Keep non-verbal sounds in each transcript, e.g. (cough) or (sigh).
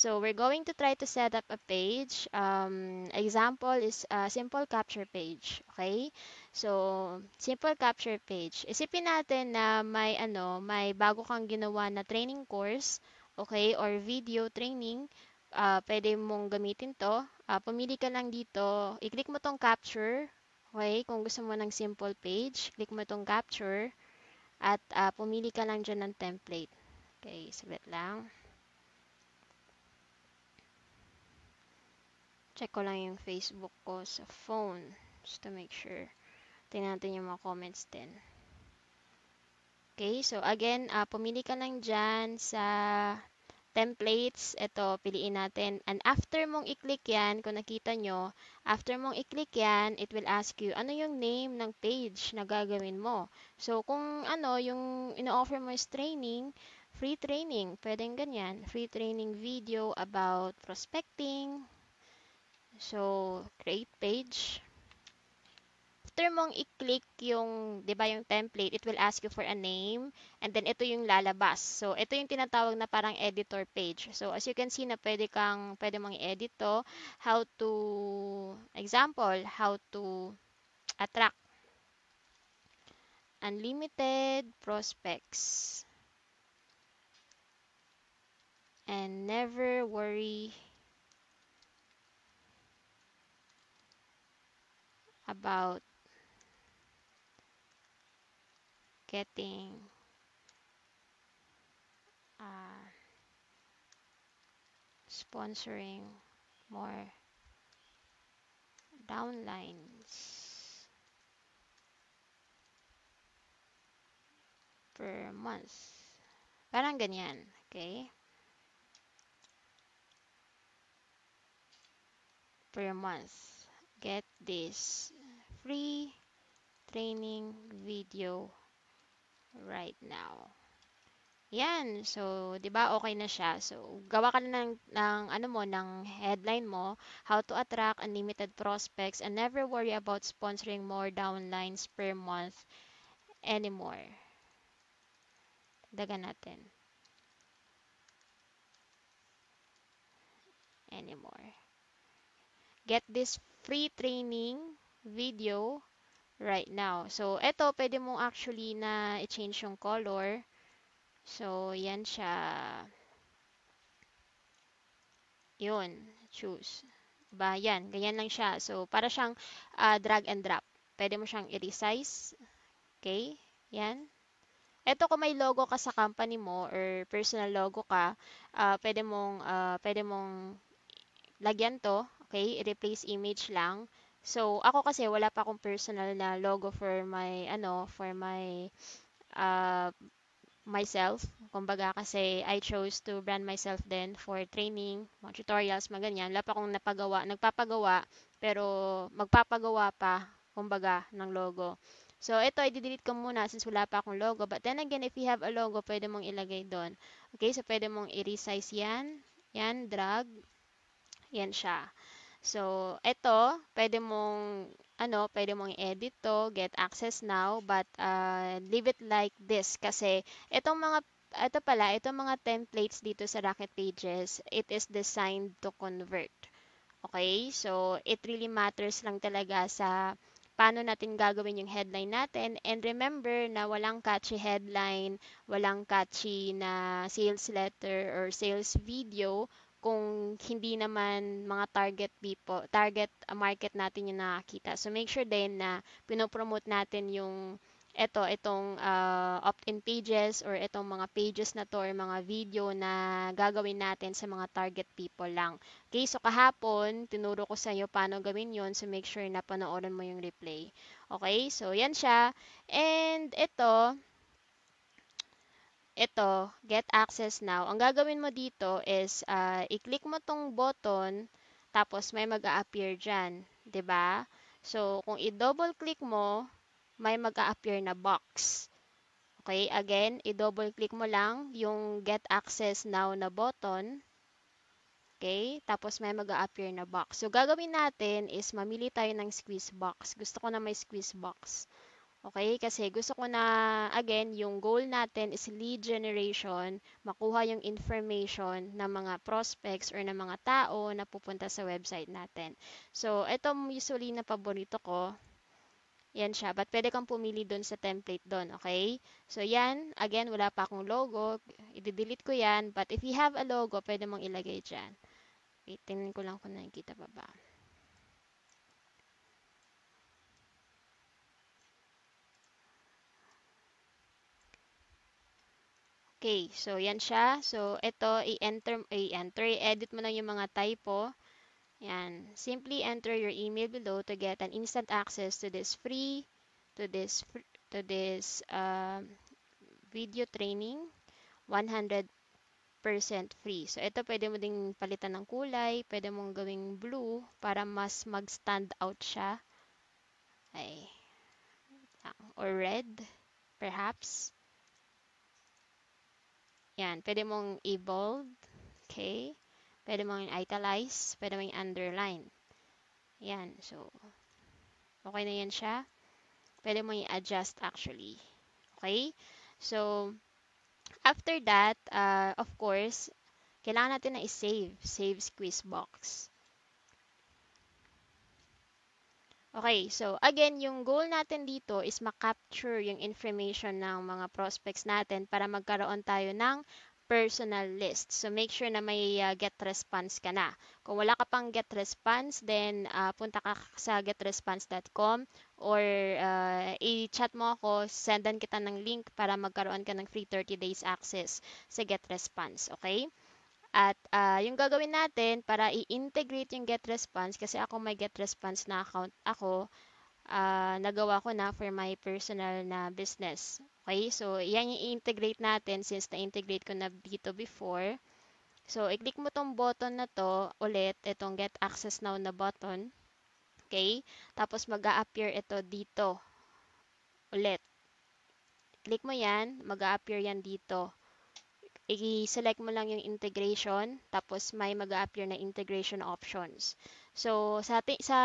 So we're going to try to set up a page. Um, example is a simple capture page. Okay? So, simple capture page. Isipin natin na may ano, may bago kang ginawa na training course, okay, or video training, uh, pwede mong gamitin to. Uh, pumili ka lang dito. I-click mo tong capture. Okay? Kung gusto mo ng simple page, click mo tong capture. At uh, pumili ka lang dyan ng template. Okay, sabit lang. Check ko lang yung Facebook ko sa phone. Just to make sure. Tingnan natin yung mga comments din. Okay, so again, uh, pumili ka lang dyan sa templates. Ito, piliin natin. And after mong i-click yan, kung nakita nyo, after mong i-click yan, it will ask you, ano yung name ng page na gagawin mo? So, kung ano, yung ino-offer mo is training, free training, pwedeng ganyan. Free training video about prospecting, So, create page. After mong i-click yung, di ba yung template, it will ask you for a name. And then, ito yung lalabas. So, ito yung tinatawag na parang editor page. So, as you can see na pwede kang, pwede mong i-edit to. How to, example, how to attract unlimited prospects and never worry about getting uh, sponsoring more downlines per month. Parang ganyan. Okay? Per month get this free training video right now. Yan. So, 'di ba okay na siya. So, gawa ka na ng, ng ano mo ng headline mo, how to attract unlimited prospects and never worry about sponsoring more downlines per month anymore. Dagan natin. Anymore. Get this free training video right now. So, eto, pwede mo actually na i-change yung color. So, yan siya. Yun, choose. Diba? Yan, ganyan lang siya. So, para siyang uh, drag and drop. Pwede mo siyang i-resize. Okay, yan. Ito kung may logo ka sa company mo or personal logo ka, uh, pwede mong, uh, pwede mong lagyan to Okay? I-replace image lang. So, ako kasi wala pa akong personal na logo for my, ano, for my, uh, myself. Kumbaga kasi I chose to brand myself then for training, mga tutorials, mga ganyan. Wala pa akong napagawa, nagpapagawa, pero magpapagawa pa, kumbaga, ng logo. So, ito, i-delete ko muna since wala pa akong logo. But then again, if you have a logo, pwede mong ilagay doon. Okay, so pwede mong i-resize yan. Yan, drag. Yan siya. So, ito, pwede mong, ano, pwede mong i-edit to, get access now, but uh, leave it like this kasi itong mga ito pala, itong mga templates dito sa Rocket Pages, it is designed to convert. Okay? So, it really matters lang talaga sa paano natin gagawin yung headline natin. And remember na walang catchy headline, walang catchy na sales letter or sales video, kung hindi naman mga target people, target ah, market natin yung nakakita. So make sure din na pinopromote natin yung eto itong uh, opt-in pages or itong mga pages na to or mga video na gagawin natin sa mga target people lang. Okay, so kahapon tinuro ko sa iyo paano gawin 'yon so make sure na panoorin mo yung replay. Okay? So yan siya. And ito ito, get access now, ang gagawin mo dito is uh, i-click mo tong button tapos may mag a appear diyan, 'di ba? So, kung i-double click mo, may mag a appear na box. Okay, again, i-double click mo lang yung get access now na button. Okay? Tapos may mag a appear na box. So, gagawin natin is mamili tayo ng squeeze box. Gusto ko na may squeeze box. Okay? Kasi gusto ko na, again, yung goal natin is lead generation, makuha yung information ng mga prospects or ng mga tao na pupunta sa website natin. So, ito usually na paborito ko. Yan siya. But pwede kang pumili doon sa template doon. Okay? So, yan. Again, wala pa akong logo. I-delete ko yan. But if you have a logo, pwede mong ilagay dyan. Okay, tingnan ko lang kung nakikita pa ba. ba. Okay, so yan siya. So ito, i-enter, i-enter, i-edit mo na yung mga typo. Yan. Simply enter your email below to get an instant access to this free, to this, to this uh, video training, 100% free. So ito pwede mo ding palitan ng kulay, pwede mong gawing blue para mas mag-stand out siya. Ay. Ah, or red, perhaps. Yan, pwede mong i-bold. Okay? Pwede mong italize, pwede mong underline. Yan, so okay na yan siya. Pwede mong i-adjust actually. Okay? So after that, uh, of course, kailangan natin na i-save. Save squeeze box. Okay, so again, yung goal natin dito is makapture yung information ng mga prospects natin para magkaroon tayo ng personal list. So make sure na may uh, get response ka na. Kung wala ka pang get response, then uh, punta ka sa getresponse.com or uh, i-chat mo ako, sendan kita ng link para magkaroon ka ng free 30 days access sa get response, okay? At uh, yung gagawin natin para i-integrate yung get response kasi ako may get response na account ako uh, nagawa ko na for my personal na business. Okay? So, yan yung i-integrate natin since na-integrate ko na dito before. So, i-click mo tong button na to ulit, itong get access now na button. Okay? Tapos mag appear ito dito ulit. Click mo yan, mag appear yan dito i-select mo lang yung integration, tapos may mag appear na integration options. So, sa, sa,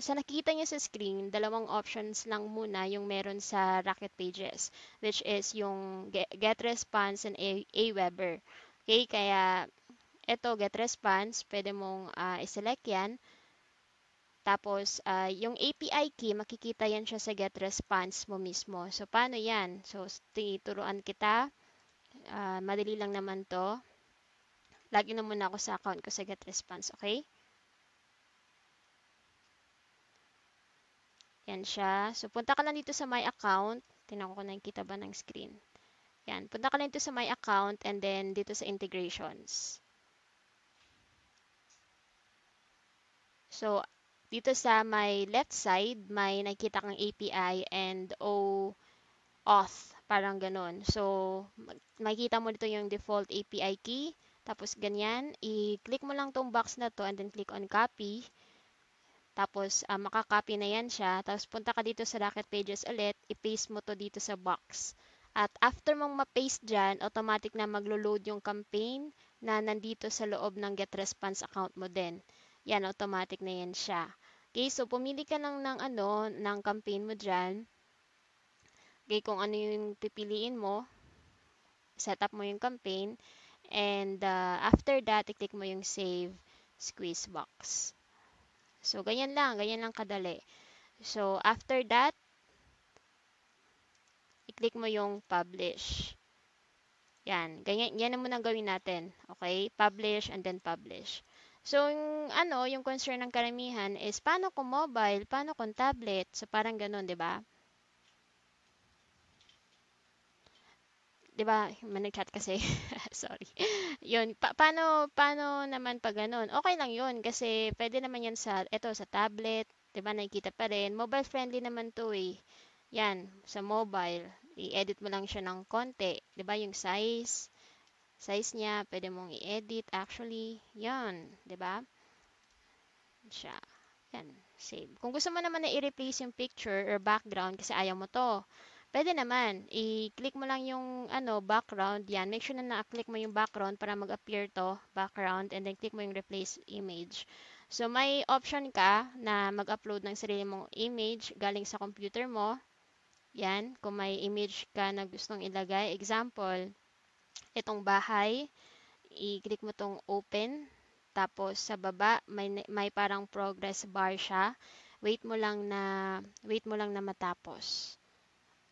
sa nakikita nyo sa screen, dalawang options lang muna yung meron sa Rocket Pages, which is yung Get Response and Aweber. Okay, kaya ito, Get Response, pwede mong uh, i-select yan. Tapos, uh, yung API key, makikita yan siya sa get response mo mismo. So, paano yan? So, tinuturuan kita. Uh, madali lang naman to. Login na muna ako sa account ko sa GetResponse, okay? Yan siya. So, punta ka lang dito sa my account. Tingnan ko kung nakikita ba ng screen. Yan. Punta ka lang dito sa my account and then dito sa integrations. So, dito sa my left side, may nakita kang API and OAuth. Parang ganon. So, makikita mo dito yung default API key. Tapos, ganyan. I-click mo lang tong box na to and then click on copy. Tapos, uh, makakopy na yan siya. Tapos, punta ka dito sa Rocket Pages ulit. I-paste mo to dito sa box. At after mong ma-paste dyan, automatic na maglo-load yung campaign na nandito sa loob ng Get Response account mo din. Yan, automatic na yan siya. Okay, so pumili ka lang ng ano, ng campaign mo dyan. Okay, kung ano yung pipiliin mo, set up mo yung campaign, and uh, after that, i-click mo yung save squeeze box. So, ganyan lang. Ganyan lang kadali. So, after that, i-click mo yung publish. Yan. Ganyan, yan ang muna gawin natin. Okay? Publish and then publish. So, yung, ano, yung concern ng karamihan is, paano kung mobile, paano kung tablet? So, parang ganun, di ba? 'di ba? Manag-chat kasi. (laughs) Sorry. 'Yun, pa- paano paano naman pag ganun? Okay lang 'yun kasi pwede naman 'yan sa eto sa tablet, 'di ba? Nakikita pa rin. Mobile friendly naman 'to eh. Yan, sa mobile, i-edit mo lang siya ng konti, 'di ba? Yung size, size niya, pwede mong i-edit actually. Yan, 'di ba? Siya. Yan, save. Kung gusto mo naman na i-replace yung picture or background kasi ayaw mo 'to, Pwede naman, i-click mo lang yung ano, background, yan. Make sure na na-click mo yung background para mag-appear to, background, and then click mo yung replace image. So, may option ka na mag-upload ng sarili mong image galing sa computer mo. Yan, kung may image ka na gustong ilagay. Example, itong bahay, i-click mo tong open. Tapos, sa baba, may, may parang progress bar siya. Wait mo lang na, wait mo lang na matapos.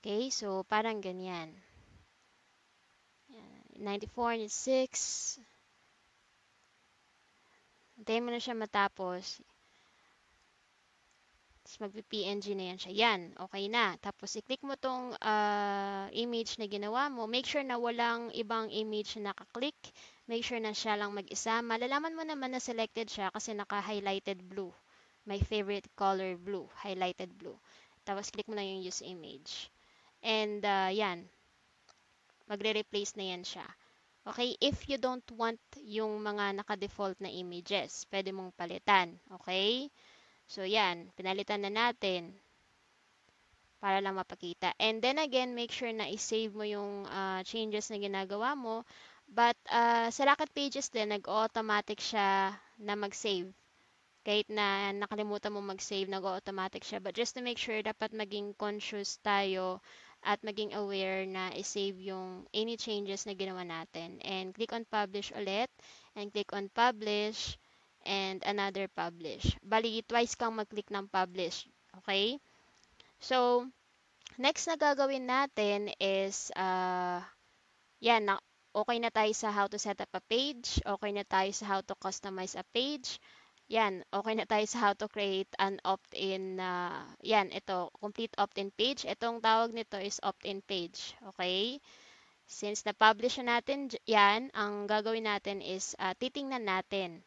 Okay, so parang ganyan. 94, 96. Antayin mo na siya matapos. Tapos magpi-PNG na yan siya. Yan, okay na. Tapos i-click mo tong uh, image na ginawa mo. Make sure na walang ibang image na nakaklick. Make sure na siya lang mag-isa. Malalaman mo naman na selected siya kasi naka-highlighted blue. My favorite color blue, highlighted blue. Tapos click mo na yung use image. And uh, yan, magre-replace na yan siya. Okay, if you don't want yung mga naka-default na images, pwede mong palitan. Okay, so yan, pinalitan na natin para lang mapakita. And then again, make sure na i-save mo yung uh, changes na ginagawa mo. But uh, sa Rocket Pages din, nag-automatic siya na mag-save. Kahit na nakalimutan mo mag-save, nag-automatic siya. But just to make sure, dapat maging conscious tayo at maging aware na i-save yung any changes na ginawa natin. And click on publish ulit and click on publish and another publish. Bali, twice kang mag-click ng publish. Okay? So, next na gagawin natin is, uh, yan, na, okay na tayo sa how to set up a page, okay na tayo sa how to customize a page, yan, okay na tayo sa how to create an opt-in, uh, yan, ito, complete opt-in page. Itong tawag nito is opt-in page, okay? Since na-publish na natin yan, ang gagawin natin is uh, titingnan natin.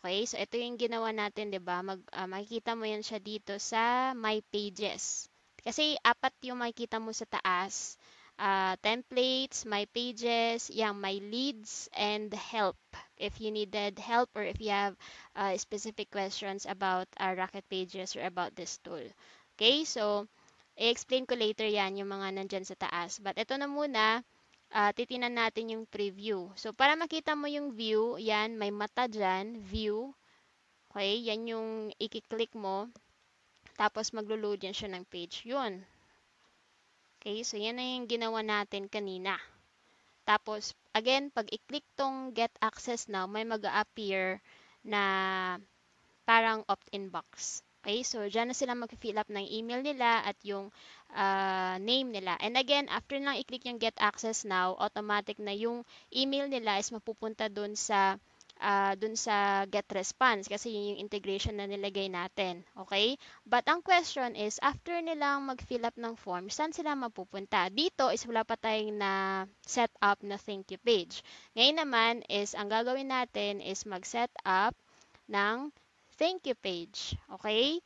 Okay, so ito yung ginawa natin, di ba? Mag, uh, makikita mo yan siya dito sa My Pages. Kasi apat yung makikita mo sa taas uh, templates, my pages, yeah, my leads, and help. If you needed help or if you have uh, specific questions about uh, Rocket Pages or about this tool. Okay, so i-explain ko later yan yung mga nandyan sa taas. But ito na muna, uh, titinan natin yung preview. So para makita mo yung view, yan, may mata dyan, view. Okay, yan yung i-click mo. Tapos maglo-load yan siya ng page. Yun, Okay, so yan na yung ginawa natin kanina. Tapos, again, pag i-click tong get access now, may mag appear na parang opt-in box. Okay, so dyan na sila mag-fill up ng email nila at yung uh, name nila. And again, after lang i-click yung get access now, automatic na yung email nila is mapupunta dun sa uh, dun sa get response kasi yun yung integration na nilagay natin. Okay? But ang question is, after nilang mag-fill up ng form, saan sila mapupunta? Dito is wala pa tayong na set up na thank you page. Ngayon naman is, ang gagawin natin is mag-set up ng thank you page. Okay?